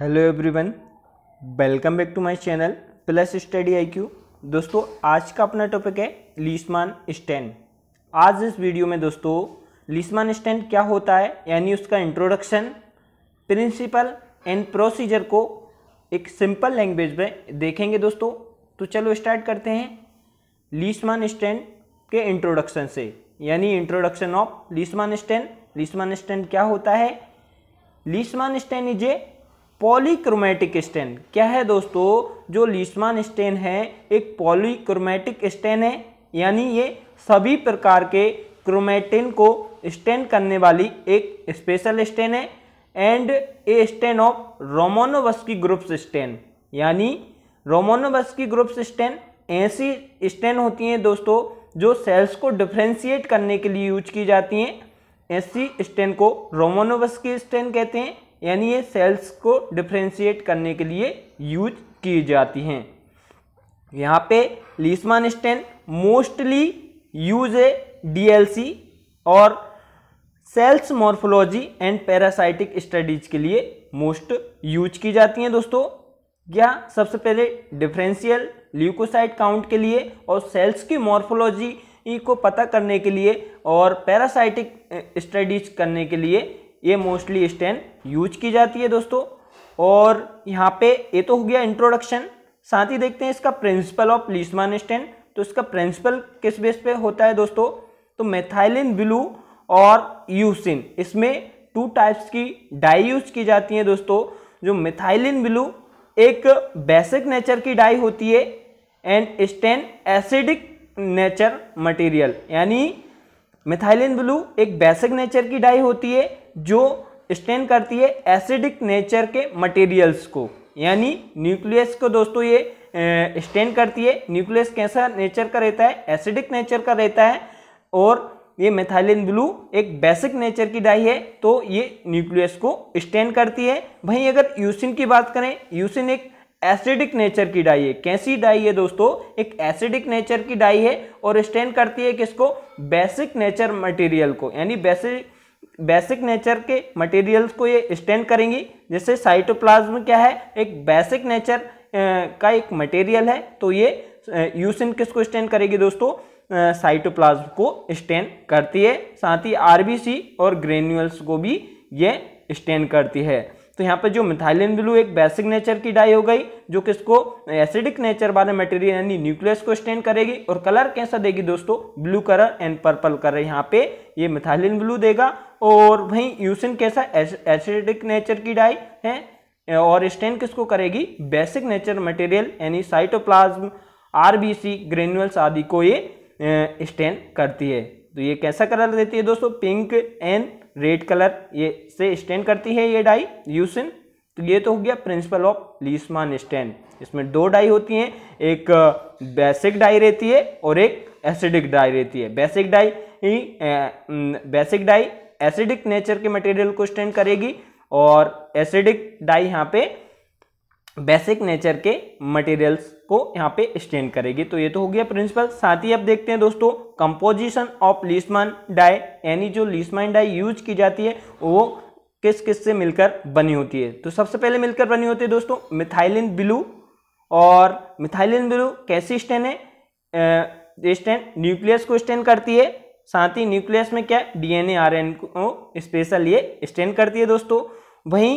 hello everyone welcome back to my channel plus study IQ दोस्तों आज का अपना टॉपिक है लिस्मान स्टैंड आज इस वीडियो में दोस्तों लिस्मान स्टैंड क्या होता है यानी उसका इंट्रोडक्शन प्रिंसिपल एंड प्रोसीजर को एक सिंपल लैंग्वेज में देखेंगे दोस्तों तो चलो स्टार्ट करते हैं लिस्मान स्टैंड के इंट्रोडक्शन से यानी introduction of Leishman stain Leishman stain क्या होता है Leishman stain is a polychromatic stain क्या है दोस्तों जो लीस्मान स्टेन है एक पॉलीक्रोमेटिक स्टेन है यानी ये सभी प्रकार के क्रोमेटिन को स्टेन करने वाली एक स्पेशल स्टेन है and a stain of Romanowsky groups stain यानी रोमोनोवस्की ग्रुप्स स्टेन ऐसी स्टेन होती हैं दोस्तों जो सेल्स को डिफ्रेंशिएट करने के लिए यूज की जाती हैं ऐसी स्टेन को रोमोनोवस्की स्टेन कहते हैं यानी ये सेल्स को डिफ्रेंशिएट करने के लिए यूज की जाती हैं यहाँ पे Leishman stain mostly use a DLC और cells morphology and parasitic studies के लिए मोस्ट यूज की जाती हैं दोस्तों क्या सबसे पहले डिफरेंशियल ल्यूकोसाइट काउंट के लिए और सेल्स की मॉर्फोलॉजी को पता करने के लिए और पैरासाइटिक स्टडीज eh, करने के लिए ये मोस्टली स्टेन यूज की जाती है दोस्तों और यहाँ पे ये तो हो गया इंट्रोडक्शन साथ ही देखते हैं इसका प्रिंसिपल ऑफ लीसमान स्टेन तो इसका प्रिंसिपल किस बेस पे होता है दोस्तों तो मेथाइलिन ब्लू और यूसिन इसमें टू टाइप्स की डाई यूज की जाती है दोस्तों जो मिथाइलिन ब्लू एक बेसिक नेचर की डाई होती है and stain acidic nature material यानी मिथाइलिन ब्लू एक बेसिक नेचर की डाई होती है जो स्टेन करती है एसिडिक नेचर के मटेरियल्स को यानी न्यूक्लियस को दोस्तों ये स्टेन करती है न्यूक्लियस कैसा नेचर का रहता है एसिडिक नेचर का रहता है और ये मेथाइलिन ब्लू एक बेसिक नेचर की डाई है तो ये न्यूक्लियस को स्टेन करती है वहीं अगर यूसिन की बात करें यूसिन एक एसिडिक नेचर की डाई है कैसी डाई है दोस्तों एक एसिडिक नेचर की डाई है और स्टेन करती है किसको बेसिक नेचर मटेरियल को यानी बेसिक बेसिक नेचर के मटेरियल्स को ये स्टैंड करेंगी जैसे साइटोप्लाज्म क्या है एक बेसिक नेचर का एक मटेरियल है तो ये यूसिन किसको स्टैंड करेगी दोस्तों साइटोप्लाज्म को स्टैंड करती है साथ ही आरबीसी और ग्रेन्यूल्स को भी ये स्टैंड करती है तो यहाँ पर जो मिथाइलिन ब्लू एक बेसिक नेचर की डाई हो गई जो किसको एसिडिक नेचर वाले मटेरियल यानी न्यूक्लियस को स्टैंड करेगी और कलर कैसा देगी दोस्तों blue colour and purple colour यहाँ पे ये मिथाइलिन ब्लू देगा और वहीं यूसिन कैसा एसिडिक नेचर की डाई है और स्टेन किसको करेगी बेसिक नेचर मटेरियल यानी साइटोप्लाज्म आरबीसी ग्रेन्यूल्स आदि को ये स्टेन करती है तो ये कैसा कलर देती है दोस्तों पिंक एंड रेड कलर ये से स्टेन करती है ये डाई यूसिन तो ये तो हो गया प्रिंसिपल ऑफ लीसमान स्टेन इसमें दो डाई होती हैं एक बेसिक डाई रहती है और एक एसिडिक डाई रहती है basic dye basic dye acidic nature के मटेरियल को स्टैंड करेगी और एसिडिक डाई यहाँ पे बेसिक नेचर के मटेरियल्स को यहाँ पे स्टैंड करेगी तो ये तो हो गया प्रिंसिपल साथ ही अब देखते हैं दोस्तों कंपोजिशन ऑफ लिस्मान डाई यानी जो लिस्मान डाई यूज की जाती है वो किस किस से मिलकर बनी होती है तो सबसे पहले मिलकर बनी होती है दोस्तों मिथाइलिन ब्लू और मिथाइलिन ब्लू कैसी स्टैंड है स्टैंड न्यूक्लियस को स्टैंड करती है साथ ही न्यूक्लियस में क्या डीएनए एन को स्पेशल ये स्टैंड करती है दोस्तों वहीं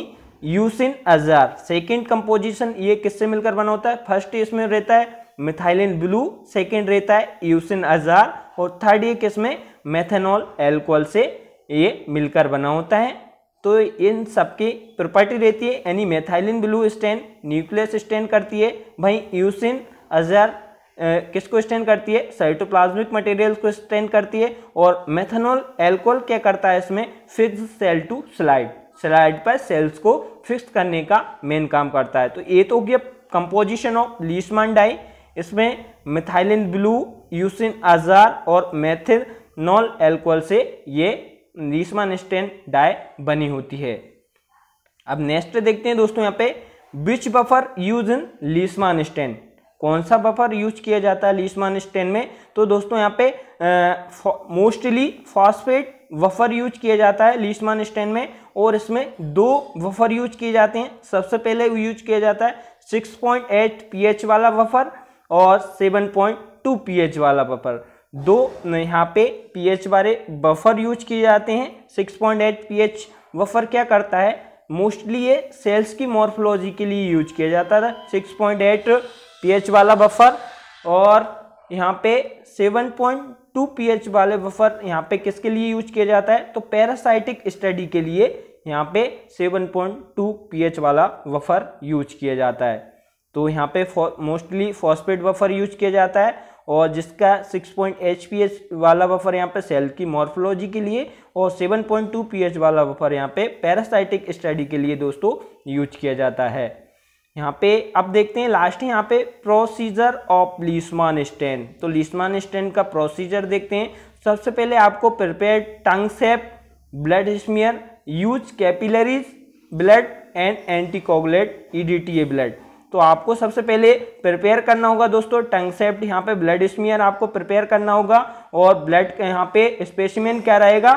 यूसिन अजार सेकेंड कंपोजिशन ये किससे मिलकर बना होता है फर्स्ट इसमें रहता है मिथाइलिन ब्लू सेकेंड रहता है यूसिन अजार और थर्ड ये किसमें मेथेनॉल एल्कोहल से ये मिलकर बना होता है तो इन सबकी प्रॉपर्टी रहती है यानी methylene blue stain nucleus stain करती है वहीं यूसिन अजार किसको स्टैंड करती है साइटोप्लाज्मिक मटेरियल्स को स्टैंड करती है और मेथनॉल एल्कोहल क्या करता है इसमें fix cell to slide slide पर सेल्स को फिक्स करने का मेन काम करता है तो ये तो गया कंपोजिशन ऑफ लीसमान डाई इसमें मिथाइलिन ब्लू यूसिन अजार और मेथिनॉल एल्कोहल से ये लीसमान स्टेन डाई बनी होती है अब नेक्स्ट देखते हैं दोस्तों यहाँ पे which buffer use in Leishman stain कौन सा बफर यूज किया जाता है लीसमान स्टेन में तो दोस्तों यहाँ पे मोस्टली फॉस्फेट वफर यूज किया जाता है लीसमान स्टेन में और इसमें दो वफर यूज किए जाते हैं सबसे पहले यूज किया जाता है 6.8 एच वाला वफर और 7.2 एच वाला बफर दो यहाँ पे एच वाले बफर यूज किए जाते हैं 6.8 एच वफर क्या करता है मोस्टली ये सेल्स की मॉर्फोलॉजी के लिए यूज किया जाता था 6.8 पीएच वाला बफर और यहाँ पे 7.2 पीएच वाले बफर यहाँ पे किसके लिए यूज किया जाता है तो पैरासाइटिक स्टडी के लिए यहाँ पे 7.2 पीएच वाला बफर यूज किया जाता है तो यहाँ पे मोस्टली फॉस्पेट बफर यूज किया जाता है और जिसका 6.8 पॉइंट वाला बफर यहाँ पे सेल की मॉर्फोलॉजी के लिए और 7.2 पीएच वाला बफर यहाँ पे पैरासाइटिक स्टडी के लिए दोस्तों यूज किया जाता है यहाँ पे अब देखते हैं लास्ट है यहाँ पे प्रोसीजर ऑफ लीस्मान स्टैंड तो लीस्मान स्टैंड का प्रोसीजर देखते हैं सबसे पहले आपको प्रिपेयर टंग सेप blood smear use capillaries blood and anticoagulate EDTA blood तो आपको सबसे पहले प्रिपेयर करना होगा दोस्तों टंग सेप्ट यहाँ पे ब्लड स्मियर आपको प्रिपेयर करना होगा और ब्लड यहाँ पे स्पेसिमेन क्या रहेगा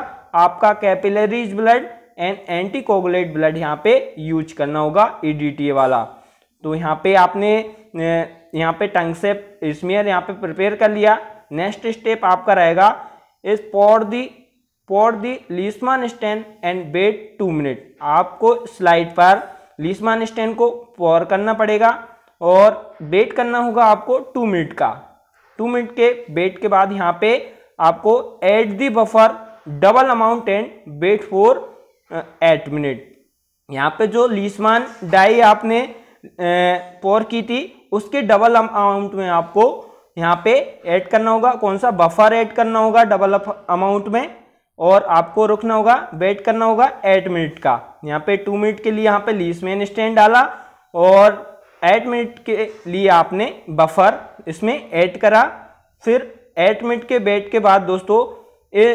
आपका capillaries blood and anticoagulate blood यहाँ पे यूज करना होगा ईडीटीए e वाला तो यहाँ पे आपने यहाँ पे टंग से स्मेयर यहाँ पे प्रिपेयर कर लिया नेक्स्ट स्टेप आपका रहेगा इस pour the pour the Leishman stain and wait two minute आपको स्लाइड पर लीस्मान स्टैंड को पॉर करना पड़ेगा और वेट करना होगा आपको टू मिनट का टू मिनट के बेट के बाद यहाँ पे आपको add the buffer double amount and wait four eight minute यहाँ पे जो लीस्मान डाई आपने पोर की थी उसके डबल अमाउंट में आपको यहाँ पे ऐड करना होगा कौन सा बफर ऐड करना होगा डबल अमाउंट में और आपको रुकना होगा वेट करना होगा एट मिनट का यहाँ पे टू मिनट के लिए यहाँ पे लीस मैन स्टैंड डाला और एट मिनट के लिए आपने बफर इसमें ऐड करा फिर एट मिनट के वेट के बाद दोस्तों ए,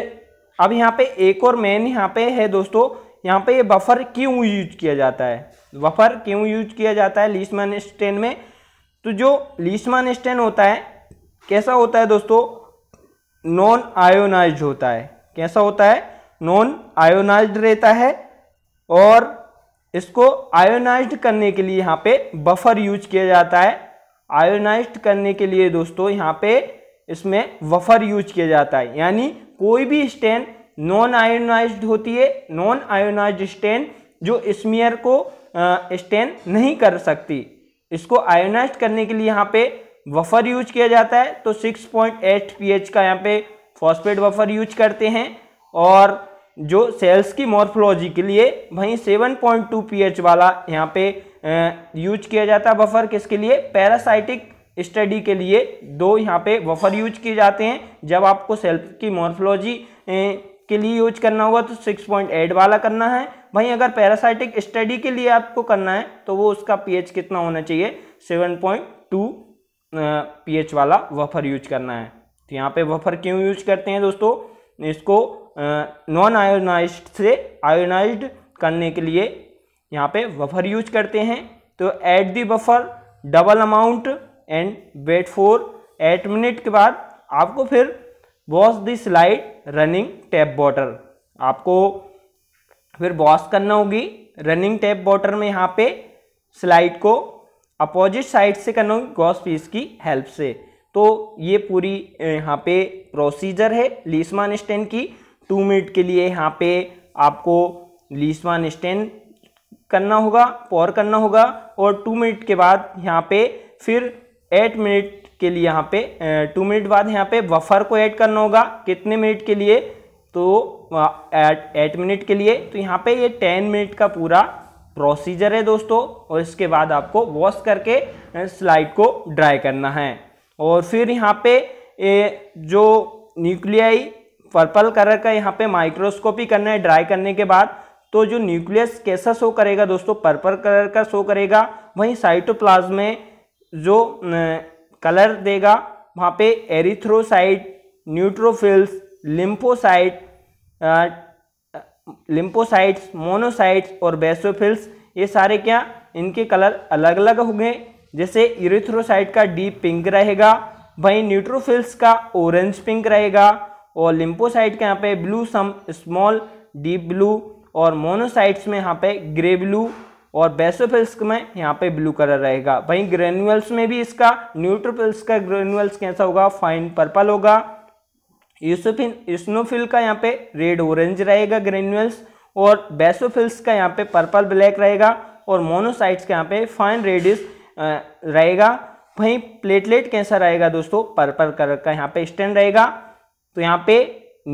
अब यहाँ पे एक और मेन यहाँ पे है दोस्तों यहाँ पे ये बफर क्यों यूज किया जाता है बफर क्यों यूज किया जाता है लीस्टमैन स्टेन में तो जो लीस्टमैन स्टेन होता है कैसा होता है दोस्तों नॉन आयोनाइज होता है कैसा होता है नॉन आयोनाइज रहता है और इसको आयोनाइज करने के लिए यहाँ पे बफर यूज किया जाता है आयोनाइज करने के लिए दोस्तों यहाँ पे इसमें वफर यूज किया जाता है यानी कोई भी स्टेन नॉन आयोनाइज्ड होती है नॉन आयोनाइज स्टेन जो स्मियर को स्टेन नहीं कर सकती इसको आयोनाइज करने के लिए यहाँ पे वफर यूज किया जाता है तो 6.8 पॉइंट का यहाँ पे फॉस्फेट वफर यूज करते हैं और जो सेल्स की मॉर्फोलॉजी के लिए वहीं 7.2 पॉइंट वाला यहाँ पे यूज किया जाता है बफर किसके लिए पैरासाइटिक स्टडी के लिए दो यहाँ पे वफ़र यूज किए जाते हैं जब आपको सेल्स की मॉर्फोलॉजी के लिए यूज करना होगा तो 6.8 वाला करना है वहीं अगर पैरासाइटिक स्टडी के लिए आपको करना है तो वो उसका पीएच कितना होना चाहिए 7.2 पीएच वाला वफर यूज करना है तो यहाँ पे वफर क्यों यूज करते हैं दोस्तों इसको नॉन आयोनाइज से आयोनाइज करने के लिए यहाँ पे वफर यूज करते हैं तो add the buffer double amount and wait four eight minute के बाद आपको फिर wash this slide running tap water आपको फिर वॉश करना होगी रनिंग टैप वाटर में यहाँ पे स्लाइड को अपोजिट साइड से करना होगी गॉस फीस की हेल्प से तो ये पूरी यहाँ पे प्रोसीजर है लीसमान स्टैंड की टू मिनट के लिए यहाँ पे आपको लीसमान स्टैंड करना होगा पॉर करना होगा और टू मिनट के बाद यहाँ पे फिर एट मिनट के लिए यहाँ पे टू मिनट बाद यहाँ पे वफर को ऐड करना होगा कितने मिनट के लिए तो एट मिनट के लिए तो यहाँ पे ये टेन मिनट का पूरा प्रोसीजर है दोस्तों और इसके बाद आपको वॉश करके स्लाइड को ड्राई करना है और फिर यहाँ पे ये जो न्यूक्लियाई पर्पल कलर का यहाँ पे माइक्रोस्कोपी करना है ड्राई करने के बाद तो जो न्यूक्लियस कैसा शो करेगा दोस्तों पर्पल कलर का शो करेगा वहीं साइटोप्लाज्म में जो कलर देगा वहाँ पे erythrocyte neutrophils lymphocyte lymphocytes monocytes और बेसोफिल्स ये सारे क्या इनके कलर अलग अलग होंगे जैसे इरिथ्रोसाइट का डीप पिंक रहेगा वहीं न्यूट्रोफिल्स का ऑरेंज पिंक रहेगा और लिम्फोसाइट के यहाँ पे blue some small deep blue और मोनोसाइट्स में यहाँ पे ग्रे ब्लू और बेसोफिल्स में यहाँ पे ब्लू कलर रहेगा वहीं ग्रेनुअल्स में भी इसका न्यूट्रोफिल्स का ग्रेनुअल्स कैसा होगा फाइन पर्पल होगा यूसोफिन स्नोफिल का यहाँ पे रेड ऑरेंज रहेगा ग्रेन्यूल्स और बेसोफिल्स का यहाँ पे पर्पल ब्लैक रहेगा और मोनोसाइट्स का यहाँ पे फाइन रेडिस रहेगा वहीं प्लेटलेट कैसा रहेगा दोस्तों पर्पल कलर का यहाँ पे स्टैंड रहेगा तो यहाँ पे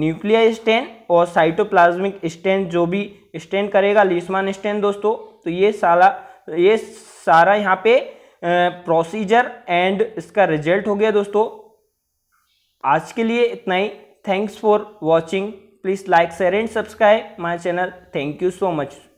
न्यूक्लियर स्टैंड और साइटोप्लाज्मिक स्टैंड जो भी स्टैंड करेगा लिस्मान स्टैंड दोस्तों तो ये सारा ये सारा यहाँ पे प्रोसीजर एंड इसका रिजल्ट हो गया दोस्तों आज के लिए इतना ही thanks for watching please like share and subscribe my channel thank you so much